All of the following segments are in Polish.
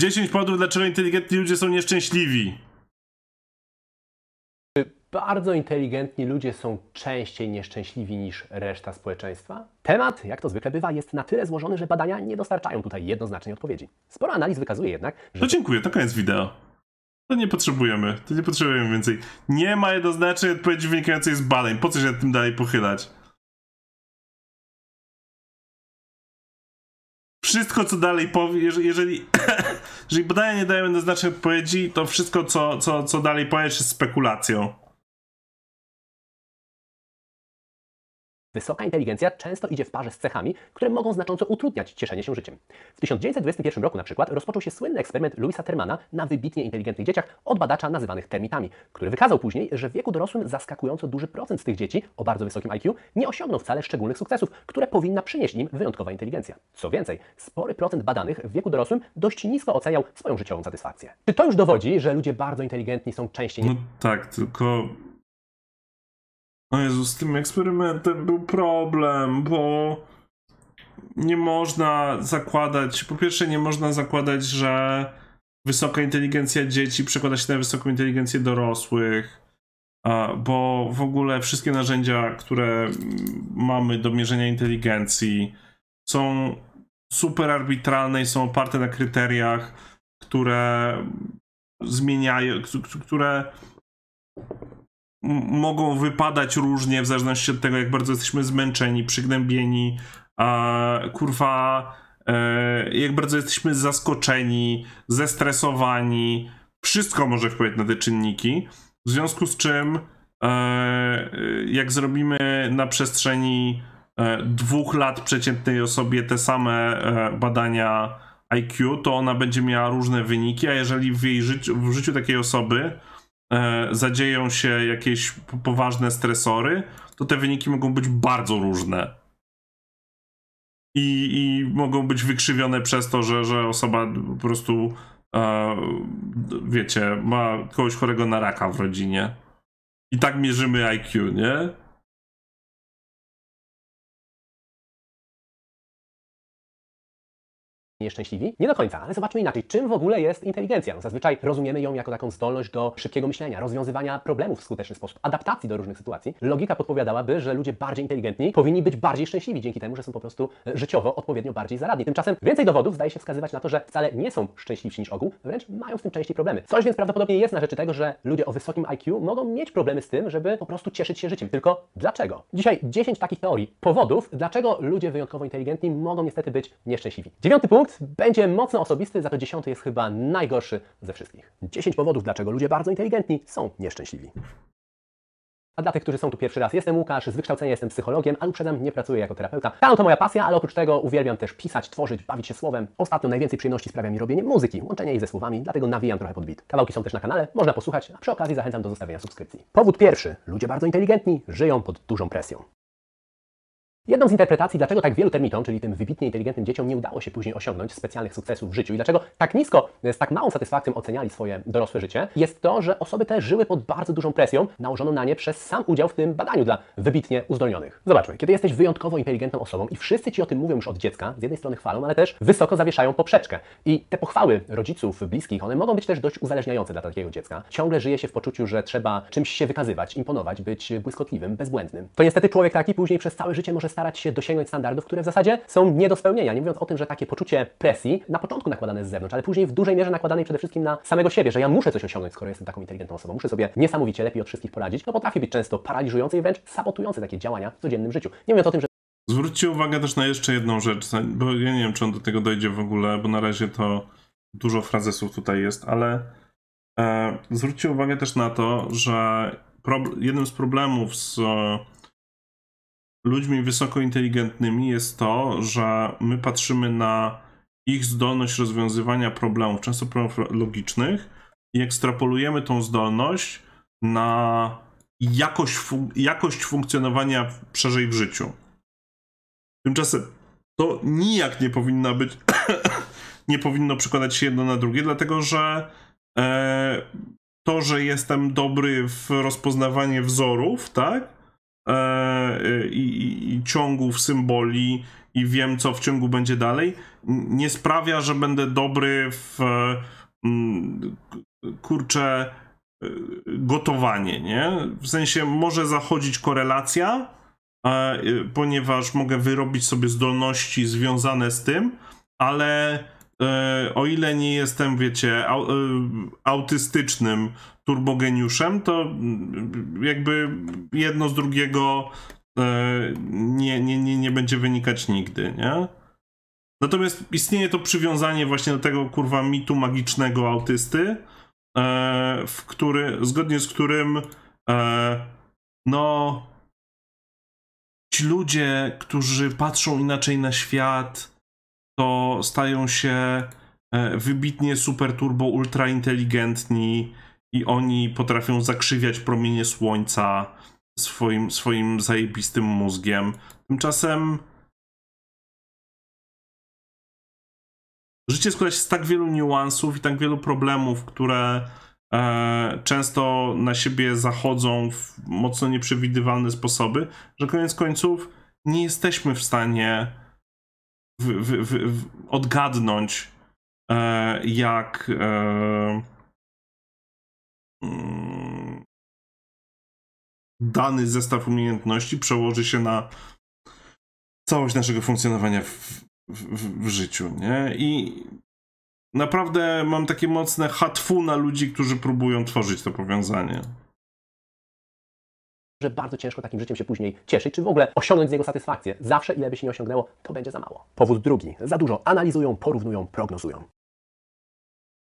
10 powodów, dlaczego inteligentni ludzie są nieszczęśliwi. Czy bardzo inteligentni ludzie są częściej nieszczęśliwi niż reszta społeczeństwa? Temat, jak to zwykle bywa, jest na tyle złożony, że badania nie dostarczają tutaj jednoznacznej odpowiedzi. Sporo analiz wykazuje jednak, że... No dziękuję, to koniec wideo. To nie potrzebujemy, to nie potrzebujemy więcej. Nie ma jednoznacznej odpowiedzi wynikającej z badań, po co się nad tym dalej pochylać? wszystko, co dalej powie, jeżeli, jeżeli, jeżeli badania nie dają jednoznacznej odpowiedzi, to wszystko, co, co, co dalej powiesz, jest spekulacją. Wysoka inteligencja często idzie w parze z cechami, które mogą znacząco utrudniać cieszenie się życiem. W 1921 roku na przykład rozpoczął się słynny eksperyment Louisa Termana na wybitnie inteligentnych dzieciach od badacza nazywanych termitami, który wykazał później, że w wieku dorosłym zaskakująco duży procent z tych dzieci o bardzo wysokim IQ nie osiągnął wcale szczególnych sukcesów, które powinna przynieść im wyjątkowa inteligencja. Co więcej, spory procent badanych w wieku dorosłym dość nisko oceniał swoją życiową satysfakcję. Czy to już dowodzi, że ludzie bardzo inteligentni są częściej... No tak, tylko o Jezu, z tym eksperymentem był problem, bo nie można zakładać, po pierwsze nie można zakładać, że wysoka inteligencja dzieci przekłada się na wysoką inteligencję dorosłych, bo w ogóle wszystkie narzędzia, które mamy do mierzenia inteligencji są super arbitralne i są oparte na kryteriach, które zmieniają, które mogą wypadać różnie w zależności od tego, jak bardzo jesteśmy zmęczeni, przygnębieni, a kurwa, e, jak bardzo jesteśmy zaskoczeni, zestresowani. Wszystko może wpływać na te czynniki. W związku z czym, e, jak zrobimy na przestrzeni e, dwóch lat przeciętnej osobie te same e, badania IQ, to ona będzie miała różne wyniki, a jeżeli w, jej życiu, w życiu takiej osoby e, zadzieją się jakieś poważne stresory, to te wyniki mogą być bardzo różne. I, i mogą być wykrzywione przez to, że, że osoba po prostu, e, wiecie, ma kogoś chorego na raka w rodzinie. I tak mierzymy IQ, nie? nieszczęśliwi? Nie do końca, ale zobaczmy inaczej. Czym w ogóle jest inteligencja? No, zazwyczaj rozumiemy ją jako taką zdolność do szybkiego myślenia, rozwiązywania problemów w skuteczny sposób, adaptacji do różnych sytuacji. Logika podpowiadałaby, że ludzie bardziej inteligentni powinni być bardziej szczęśliwi dzięki temu, że są po prostu e, życiowo odpowiednio bardziej zaradni. Tymczasem więcej dowodów zdaje się wskazywać na to, że wcale nie są szczęśliwsi niż ogół, wręcz mają z tym częściej problemy. Coś więc prawdopodobnie jest na rzeczy tego, że ludzie o wysokim IQ mogą mieć problemy z tym, żeby po prostu cieszyć się życiem. Tylko dlaczego? Dzisiaj 10 takich teorii, powodów, dlaczego ludzie wyjątkowo inteligentni mogą niestety być nieszczęśliwi. Dziewiąty punkt będzie mocno osobisty, za to dziesiąty jest chyba najgorszy ze wszystkich. 10 powodów, dlaczego ludzie bardzo inteligentni są nieszczęśliwi. A dla tych, którzy są tu pierwszy raz, jestem Łukasz, z wykształcenia jestem psychologiem, ale uprzedzam, nie pracuję jako terapeuta. Kanał to moja pasja, ale oprócz tego uwielbiam też pisać, tworzyć, bawić się słowem. Ostatnio najwięcej przyjemności sprawia mi robienie muzyki, łączenie jej ze słowami, dlatego nawijam trochę pod bit. Kawałki są też na kanale, można posłuchać, a przy okazji zachęcam do zostawienia subskrypcji. Powód pierwszy. Ludzie bardzo inteligentni żyją pod dużą presją. Jedną z interpretacji, dlaczego tak wielu termitom, czyli tym wybitnie inteligentnym dzieciom, nie udało się później osiągnąć specjalnych sukcesów w życiu i dlaczego tak nisko, z tak małą satysfakcją oceniali swoje dorosłe życie, jest to, że osoby te żyły pod bardzo dużą presją nałożoną na nie przez sam udział w tym badaniu dla wybitnie uzdolnionych. Zobaczmy, kiedy jesteś wyjątkowo inteligentną osobą i wszyscy ci o tym mówią już od dziecka, z jednej strony chwalą, ale też wysoko zawieszają poprzeczkę. I te pochwały rodziców, bliskich, one mogą być też dość uzależniające dla takiego dziecka. Ciągle żyje się w poczuciu, że trzeba czymś się wykazywać, imponować, być błyskotliwym, bezbłędnym. To niestety człowiek taki później przez całe życie może stać starać się dosięgnąć standardów, które w zasadzie są nie do spełnienia. Nie mówiąc o tym, że takie poczucie presji na początku nakładane z zewnątrz, ale później w dużej mierze nakładanej przede wszystkim na samego siebie, że ja muszę coś osiągnąć, skoro jestem taką inteligentną osobą, muszę sobie niesamowicie lepiej od wszystkich poradzić, no potrafi być często paraliżujące i wręcz sabotujące takie działania w codziennym życiu. Nie mówiąc o tym, że Zwróćcie uwagę też na jeszcze jedną rzecz, bo ja nie wiem, czy on do tego dojdzie w ogóle, bo na razie to dużo frazesów tutaj jest, ale e, zwróćcie uwagę też na to, że jednym z problemów z e, ludźmi wysoko inteligentnymi jest to, że my patrzymy na ich zdolność rozwiązywania problemów, często problemów logicznych, i ekstrapolujemy tą zdolność na jakość, fun- jakość funkcjonowania szerzej w życiu. Tymczasem to nijak nie powinno być, nie powinno przekładać się jedno na drugie, dlatego że e, to, że jestem dobry w rozpoznawanie wzorów, tak? E, i, i, i ciągów symboli i wiem, co w ciągu będzie dalej, nie sprawia, że będę dobry w mm, kurczę e, gotowanie, nie? W sensie może zachodzić korelacja, e, ponieważ mogę wyrobić sobie zdolności związane z tym, ale E, o ile nie jestem, wiecie, e, autystycznym turbogeniuszem, to jakby jedno z drugiego e, nie, nie, nie, nie będzie wynikać nigdy, nie? Natomiast istnieje to przywiązanie właśnie do tego kurwa mitu magicznego autysty, w który, zgodnie z którym no ci ludzie, którzy patrzą inaczej na świat, to stają się e, wybitnie super turbo ultra inteligentni i oni potrafią zakrzywiać promienie słońca swoim, swoim zajebistym mózgiem. Tymczasem życie składa się z tak wielu niuansów i tak wielu problemów, które e, często na siebie zachodzą w mocno nieprzewidywalne sposoby, że koniec końców nie jesteśmy w stanie w, w, w, odgadnąć, e, jak e, mm, dany zestaw umiejętności przełoży się na całość naszego funkcjonowania w, w, w życiu, nie? I naprawdę mam takie mocne hatfu na ludzi, którzy próbują tworzyć to powiązanie że bardzo ciężko takim życiem się później cieszyć, czy w ogóle osiągnąć z niego satysfakcję. Zawsze, ile by się nie osiągnęło, to będzie za mało. Powód drugi. Za dużo analizują, porównują, prognozują.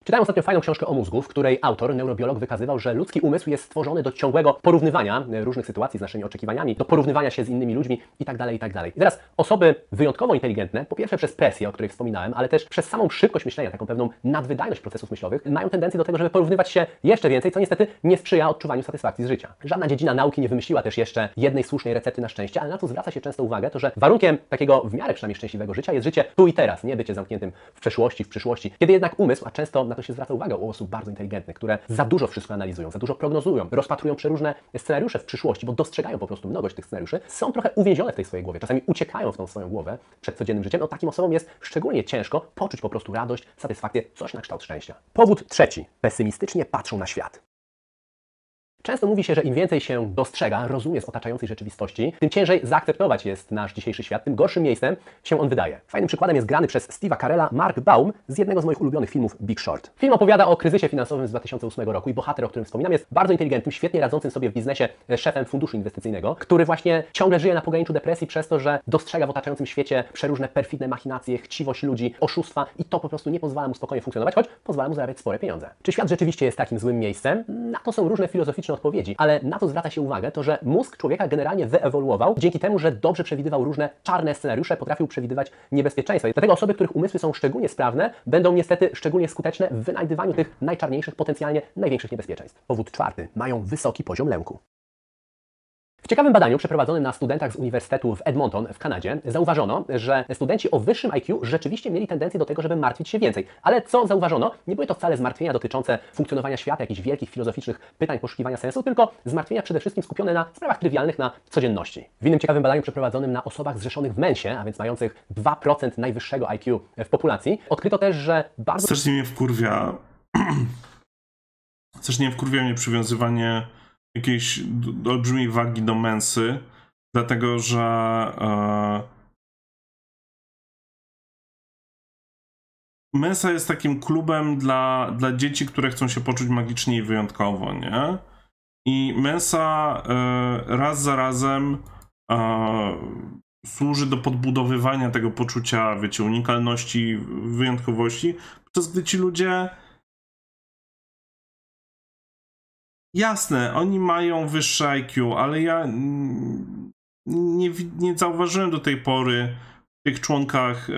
Czytałem ostatnio fajną książkę o mózgu, w której autor, neurobiolog, wykazywał, że ludzki umysł jest stworzony do ciągłego porównywania e, różnych sytuacji z naszymi oczekiwaniami, do porównywania się z innymi ludźmi itd. Tak itd. Tak I teraz osoby wyjątkowo inteligentne, po pierwsze przez presję, o której wspominałem, ale też przez samą szybkość myślenia, taką pewną nadwydajność procesów myślowych, mają tendencję do tego, żeby porównywać się jeszcze więcej, co niestety nie sprzyja odczuwaniu satysfakcji z życia. Żadna dziedzina nauki nie wymyśliła też jeszcze jednej słusznej recepty na szczęście, ale na co zwraca się często uwagę, to że warunkiem takiego w miarę przynajmniej szczęśliwego życia jest życie tu i teraz, nie bycie zamkniętym w przeszłości, w przyszłości. Kiedy jednak umysł, a często na to się zwraca uwagę u osób bardzo inteligentnych, które za dużo wszystko analizują, za dużo prognozują, rozpatrują przeróżne scenariusze w przyszłości, bo dostrzegają po prostu mnogość tych scenariuszy, są trochę uwięzione w tej swojej głowie, czasami uciekają w tą swoją głowę przed codziennym życiem. No takim osobom jest szczególnie ciężko poczuć po prostu radość, satysfakcję, coś na kształt szczęścia. Powód trzeci. Pesymistycznie patrzą na świat. Często mówi się, że im więcej się dostrzega, rozumie z otaczającej rzeczywistości, tym ciężej zaakceptować jest nasz dzisiejszy świat, tym gorszym miejscem się on wydaje. Fajnym przykładem jest grany przez Steve'a Carella Mark Baum z jednego z moich ulubionych filmów Big Short. Film opowiada o kryzysie finansowym z 2008 roku i bohater, o którym wspominam, jest bardzo inteligentnym, świetnie radzącym sobie w biznesie szefem funduszu inwestycyjnego, który właśnie ciągle żyje na pograniczu depresji przez to, że dostrzega w otaczającym świecie przeróżne perfidne machinacje, chciwość ludzi, oszustwa i to po prostu nie pozwala mu spokojnie funkcjonować, choć pozwala mu zarabiać spore pieniądze. Czy świat rzeczywiście jest takim złym miejscem? Na to są różne filozoficzne odpowiedzi, ale na to zwraca się uwagę, to że mózg człowieka generalnie wyewoluował dzięki temu, że dobrze przewidywał różne czarne scenariusze, potrafił przewidywać niebezpieczeństwa. Dlatego osoby, których umysły są szczególnie sprawne, będą niestety szczególnie skuteczne w wynajdywaniu tych najczarniejszych, potencjalnie największych niebezpieczeństw. Powód czwarty. Mają wysoki poziom lęku. W ciekawym badaniu przeprowadzonym na studentach z Uniwersytetu w Edmonton w Kanadzie zauważono, że studenci o wyższym IQ rzeczywiście mieli tendencję do tego, żeby martwić się więcej. Ale co zauważono? Nie były to wcale zmartwienia dotyczące funkcjonowania świata, jakichś wielkich filozoficznych pytań, poszukiwania sensu, tylko zmartwienia przede wszystkim skupione na sprawach trywialnych, na codzienności. W innym ciekawym badaniu przeprowadzonym na osobach zrzeszonych w mensie, a więc mających 2% najwyższego IQ w populacji, odkryto też, że bardzo... Strasznie mnie wkurwia... Strasznie mnie wkurwia mnie przywiązywanie jakiejś olbrzymiej wagi do męsy, dlatego że e, Mensa jest takim klubem dla, dla dzieci, które chcą się poczuć magicznie i wyjątkowo, nie? I Mensa e, raz za razem e, służy do podbudowywania tego poczucia, wiecie, unikalności, wyjątkowości, podczas gdy ci ludzie Jasne, oni mają wyższe IQ, ale ja nie, nie zauważyłem do tej pory w tych członkach e,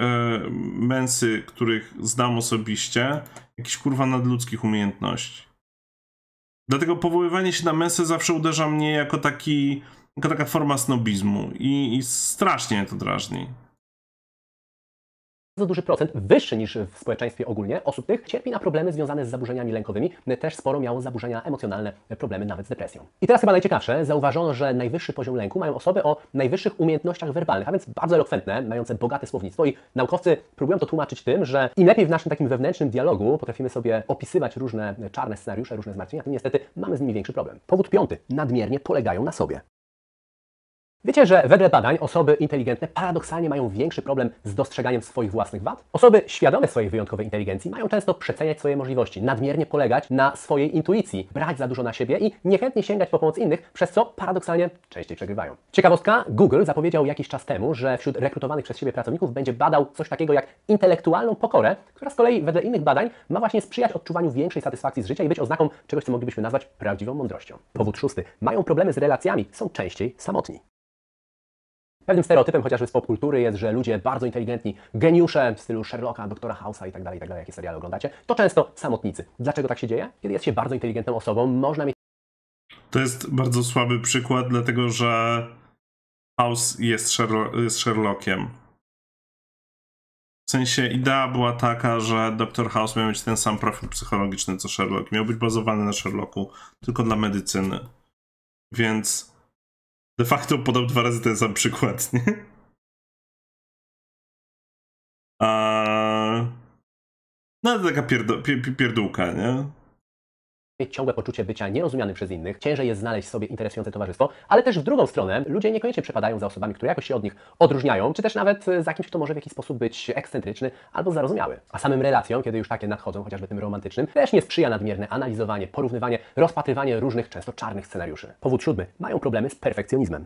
mensy, których znam osobiście, jakichś kurwa nadludzkich umiejętności. Dlatego powoływanie się na mensę zawsze uderza mnie jako, taki, jako taka forma snobizmu i, i strasznie to drażni. Bardzo duży procent, wyższy niż w społeczeństwie ogólnie, osób tych cierpi na problemy związane z zaburzeniami lękowymi. Też sporo miało zaburzenia emocjonalne, problemy nawet z depresją. I teraz chyba najciekawsze, zauważono, że najwyższy poziom lęku mają osoby o najwyższych umiejętnościach werbalnych, a więc bardzo elokwentne, mające bogate słownictwo i naukowcy próbują to tłumaczyć tym, że im lepiej w naszym takim wewnętrznym dialogu potrafimy sobie opisywać różne czarne scenariusze, różne zmartwienia, tym niestety mamy z nimi większy problem. Powód piąty, nadmiernie polegają na sobie. Wiecie, że wedle badań osoby inteligentne paradoksalnie mają większy problem z dostrzeganiem swoich własnych wad? Osoby świadome swojej wyjątkowej inteligencji mają często przeceniać swoje możliwości, nadmiernie polegać na swojej intuicji, brać za dużo na siebie i niechętnie sięgać po pomoc innych, przez co paradoksalnie częściej przegrywają. Ciekawostka, Google zapowiedział jakiś czas temu, że wśród rekrutowanych przez siebie pracowników będzie badał coś takiego jak intelektualną pokorę, która z kolei wedle innych badań ma właśnie sprzyjać odczuwaniu większej satysfakcji z życia i być oznaką czegoś, co moglibyśmy nazwać prawdziwą mądrością. Powód szósty. Mają problemy z relacjami, są częściej samotni. Pewnym stereotypem chociażby z popkultury jest, że ludzie bardzo inteligentni, geniusze w stylu Sherlocka, Doktora House'a itd., tak tak dalej, jakie seriale oglądacie, to często samotnicy. Dlaczego tak się dzieje? Kiedy jest się bardzo inteligentną osobą, można mieć... To jest bardzo słaby przykład, dlatego że House jest, Sherlock, jest Sherlockiem. W sensie idea była taka, że Doktor House miał mieć ten sam profil psychologiczny co Sherlock. Miał być bazowany na Sherlocku, tylko dla medycyny. Więc De facto podał dwa razy ten sam przykład, nie? A... No to taka pierdo, pierdółka, nie? ciągłe poczucie bycia nierozumianym przez innych, ciężej jest znaleźć sobie interesujące towarzystwo, ale też w drugą stronę ludzie niekoniecznie przepadają za osobami, które jakoś się od nich odróżniają, czy też nawet e, za kimś, kto może w jakiś sposób być ekscentryczny albo zarozumiały. A samym relacjom, kiedy już takie nadchodzą, chociażby tym romantycznym, też nie sprzyja nadmierne analizowanie, porównywanie, rozpatrywanie różnych, często czarnych scenariuszy. Powód siódmy. Mają problemy z perfekcjonizmem.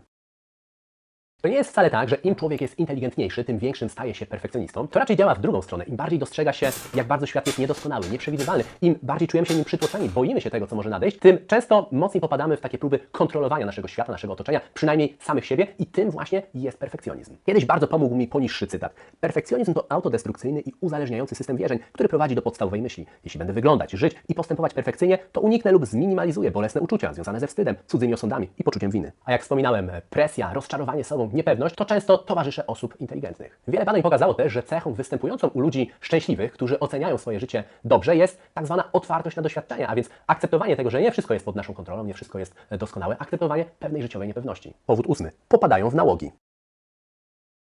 To nie jest wcale tak, że im człowiek jest inteligentniejszy, tym większym staje się perfekcjonistą. To raczej działa w drugą stronę. Im bardziej dostrzega się, jak bardzo świat jest niedoskonały, nieprzewidywalny, im bardziej czujemy się nim przytłoczeni, boimy się tego, co może nadejść, tym często mocniej popadamy w takie próby kontrolowania naszego świata, naszego otoczenia, przynajmniej samych siebie i tym właśnie jest perfekcjonizm. Kiedyś bardzo pomógł mi poniższy cytat. Perfekcjonizm to autodestrukcyjny i uzależniający system wierzeń, który prowadzi do podstawowej myśli. Jeśli będę wyglądać, żyć i postępować perfekcyjnie, to uniknę lub zminimalizuję bolesne uczucia związane ze wstydem, cudzymi osądami i poczuciem winy. A jak wspominałem, presja, rozczarowanie sobą, niepewność, to często towarzysze osób inteligentnych. Wiele badań pokazało też, że cechą występującą u ludzi szczęśliwych, którzy oceniają swoje życie dobrze, jest tak zwana otwartość na doświadczenia, a więc akceptowanie tego, że nie wszystko jest pod naszą kontrolą, nie wszystko jest doskonałe, akceptowanie pewnej życiowej niepewności. Powód ósmy. Popadają w nałogi.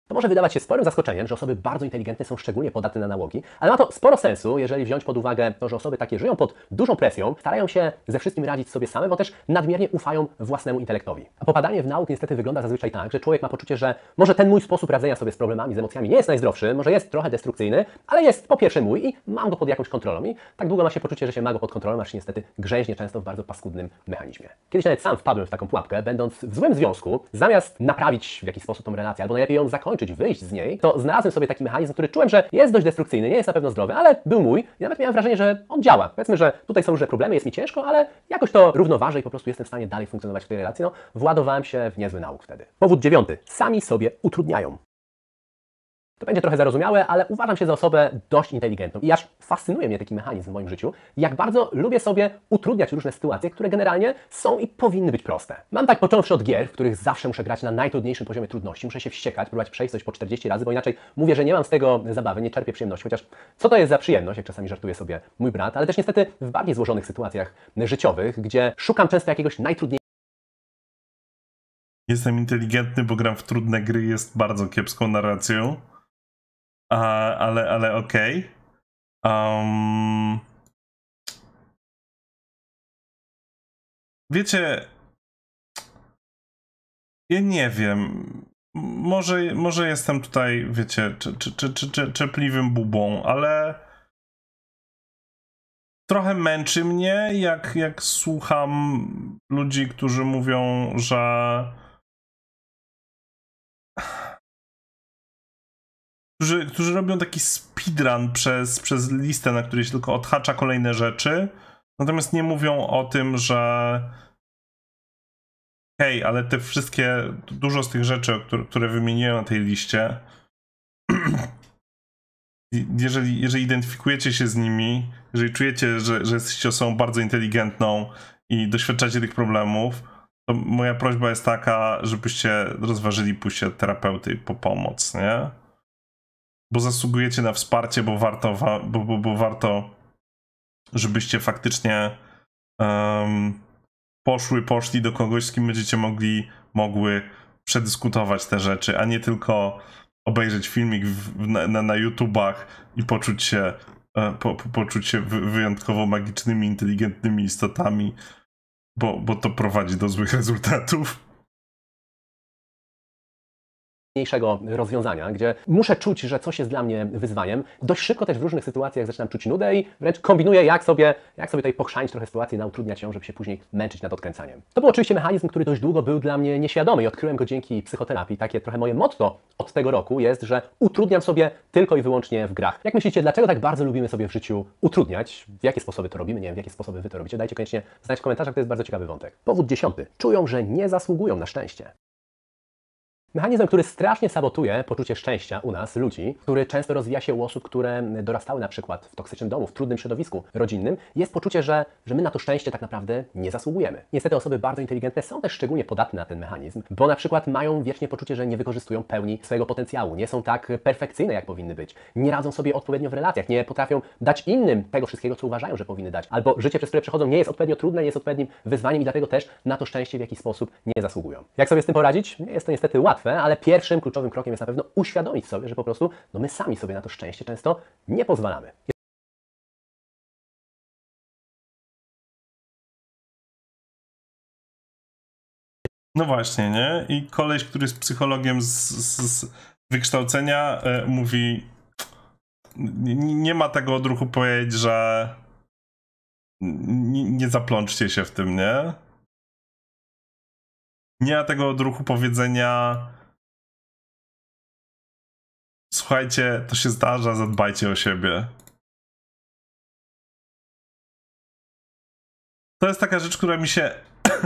To może wydawać się sporym zaskoczeniem, że osoby bardzo inteligentne są szczególnie podatne na nałogi, ale ma to sporo sensu, jeżeli wziąć pod uwagę to, że osoby takie żyją pod dużą presją, starają się ze wszystkim radzić sobie same, bo też nadmiernie ufają własnemu intelektowi. A popadanie w nauk niestety wygląda zazwyczaj tak, że człowiek ma poczucie, że może ten mój sposób radzenia sobie z problemami, z emocjami nie jest najzdrowszy, może jest trochę destrukcyjny, ale jest po pierwsze mój i mam go pod jakąś kontrolą. I tak długo ma się poczucie, że się ma go pod kontrolą, aż się niestety grzeźnie często w bardzo paskudnym mechanizmie. Kiedyś nawet sam wpadłem w taką pułapkę, będąc w złym związku, zamiast naprawić w jakiś sposób tą relację, albo najlepiej ją zakończyć, wyskoczyć, wyjść z niej, to znalazłem sobie taki mechanizm, który czułem, że jest dość destrukcyjny, nie jest na pewno zdrowy, ale był mój i nawet miałem wrażenie, że on działa. Powiedzmy, że tutaj są różne problemy, jest mi ciężko, ale jakoś to równoważę i po prostu jestem w stanie dalej funkcjonować w tej relacji. No, władowałem się w niezły nauk wtedy. Powód dziewiąty. Sami sobie utrudniają. To będzie trochę zarozumiałe, ale uważam się za osobę dość inteligentną i aż fascynuje mnie taki mechanizm w moim życiu, jak bardzo lubię sobie utrudniać różne sytuacje, które generalnie są i powinny być proste. Mam tak począwszy od gier, w których zawsze muszę grać na najtrudniejszym poziomie trudności, muszę się wściekać, próbować przejść coś po 40 razy, bo inaczej mówię, że nie mam z tego zabawy, nie czerpię przyjemności, chociaż co to jest za przyjemność, jak czasami żartuje sobie mój brat, ale też niestety w bardziej złożonych sytuacjach życiowych, gdzie szukam często jakiegoś najtrudniejszego Jestem inteligentny, bo gram w trudne gry, jest bardzo kiepską narracją. A, ale, ale okej. Okay. Um... Wiecie, ja nie wiem. Może, może jestem tutaj, wiecie, czepliwym bubą, ale trochę męczy mnie, jak, jak słucham ludzi, którzy mówią, że którzy, którzy robią taki speedrun przez, przez listę, na której się tylko odhacza kolejne rzeczy, natomiast nie mówią o tym, że hej, ale te wszystkie, dużo z tych rzeczy, które, które wymieniłem na tej liście, jeżeli, jeżeli identyfikujecie się z nimi, jeżeli czujecie, że, że jesteście osobą bardzo inteligentną i doświadczacie tych problemów, to moja prośba jest taka, żebyście rozważyli pójście terapeuty po pomoc, nie? bo zasługujecie na wsparcie, bo warto, bo, bo, bo warto żebyście faktycznie um, poszły, poszli do kogoś, z kim będziecie mogli, mogły przedyskutować te rzeczy, a nie tylko obejrzeć filmik w, na, na, na YouTubach i poczuć się, e, po, po, poczuć się wyjątkowo magicznymi, inteligentnymi istotami, bo, bo to prowadzi do złych rezultatów mniejszego rozwiązania, gdzie muszę czuć, że coś jest dla mnie wyzwaniem. Dość szybko też w różnych sytuacjach zaczynam czuć nudę i wręcz kombinuję, jak sobie, jak sobie tutaj pokrzańć trochę sytuację, nautrudniać ją, żeby się później męczyć nad odkręcaniem. To był oczywiście mechanizm, który dość długo był dla mnie nieświadomy i odkryłem go dzięki psychoterapii. Takie trochę moje motto od tego roku jest, że utrudniam sobie tylko i wyłącznie w grach. Jak myślicie, dlaczego tak bardzo lubimy sobie w życiu utrudniać? W jakie sposoby to robimy? Nie wiem, w jakie sposoby wy to robicie. Dajcie koniecznie znać w komentarzach, to jest bardzo ciekawy wątek. Powód dziesiąty. Czują, że nie zasługują na szczęście. Mechanizm, który strasznie sabotuje poczucie szczęścia u nas, ludzi, który często rozwija się u osób, które dorastały na przykład w toksycznym domu, w trudnym środowisku rodzinnym, jest poczucie, że, że my na to szczęście tak naprawdę nie zasługujemy. Niestety osoby bardzo inteligentne są też szczególnie podatne na ten mechanizm, bo na przykład mają wiecznie poczucie, że nie wykorzystują pełni swojego potencjału, nie są tak perfekcyjne, jak powinny być, nie radzą sobie odpowiednio w relacjach, nie potrafią dać innym tego wszystkiego, co uważają, że powinny dać, albo życie, przez które przechodzą, nie jest odpowiednio trudne, nie jest odpowiednim wyzwaniem i dlatego też na to szczęście w jakiś sposób nie zasługują. Jak sobie z tym poradzić? Nie jest to niestety łatwe łatwe, ale pierwszym kluczowym krokiem jest na pewno uświadomić sobie, że po prostu no my sami sobie na to szczęście często nie pozwalamy. No właśnie, nie? I koleś, który jest psychologiem z, z, z wykształcenia, e, mówi: Nie ma tego odruchu powiedzieć, że nie zaplączcie się w tym, nie? nie ma tego odruchu powiedzenia słuchajcie, to się zdarza, zadbajcie o siebie. To jest taka rzecz, która mi się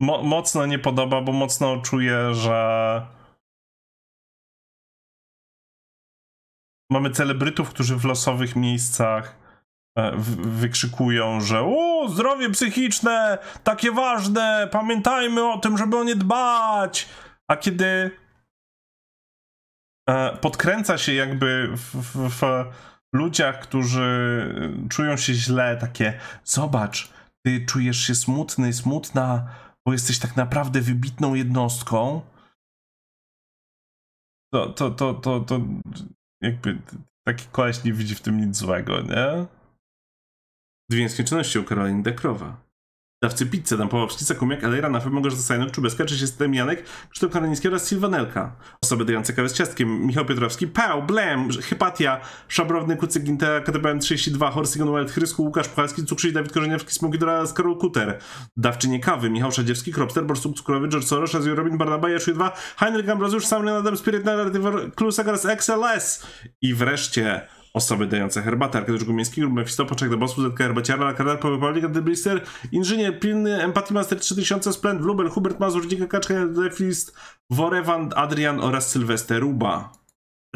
mo mocno nie podoba, bo mocno czuję, że mamy celebrytów, którzy w losowych miejscach E, wykrzykują, że o, zdrowie psychiczne, takie ważne, pamiętajmy o tym, żeby o nie dbać. A kiedy e, podkręca się jakby w, w, w ludziach, którzy czują się źle, takie zobacz, ty czujesz się smutny, smutna, bo jesteś tak naprawdę wybitną jednostką, to, to, to, to, to jakby taki koleś nie widzi w tym nic złego, nie? Dwie nieskończoności u Karoliny Dekrowa. Dawcy pizzy, tam pawłowski Kumiak, Elejra, na pewno Sajnok, Czubeska, Czesiestem, Janek, Krzysztof Karaniński oraz Sylwanelka. Osoby dające kawę z ciastkiem, Michał Piotrowski, Pał, Blem, Hypatia, Szabrowny, Kucyk, Gintera, KTPM 32, Horsigon, Wild, Chrysku, Łukasz Puchalski, Cukrzyj, Dawid Korzeniewski, Smoki dora Karol Kuter. Dawczynie kawy, Michał Szadziewski, Kropster, Borsuk Cukrowy, George Soros, Azir Robin, Barnaba, Jaszły 2, Heinrich Ambrozusz, Sam Adam Spirit, Narrative, Klusak oraz XLS. I wreszcie osoby dające herbatę, Arkadiusz Gumiński, Mefisto, Poczek do Bosku, ZK Herbaciara, Lakardar, Powepalnik, Antyblister, Inżynier Pilny, Empathy Master 3000, Splend, Lubel, Hubert Mazur, Dzika Kaczka, Defist, Worewand, Adrian oraz Sylwester Ruba.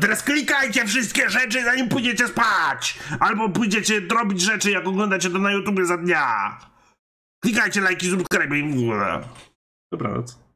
Teraz klikajcie wszystkie rzeczy, zanim pójdziecie spać! Albo pójdziecie robić rzeczy, jak oglądacie to na YouTubie za dnia! Klikajcie lajki, subskrybuj. Dobranoc.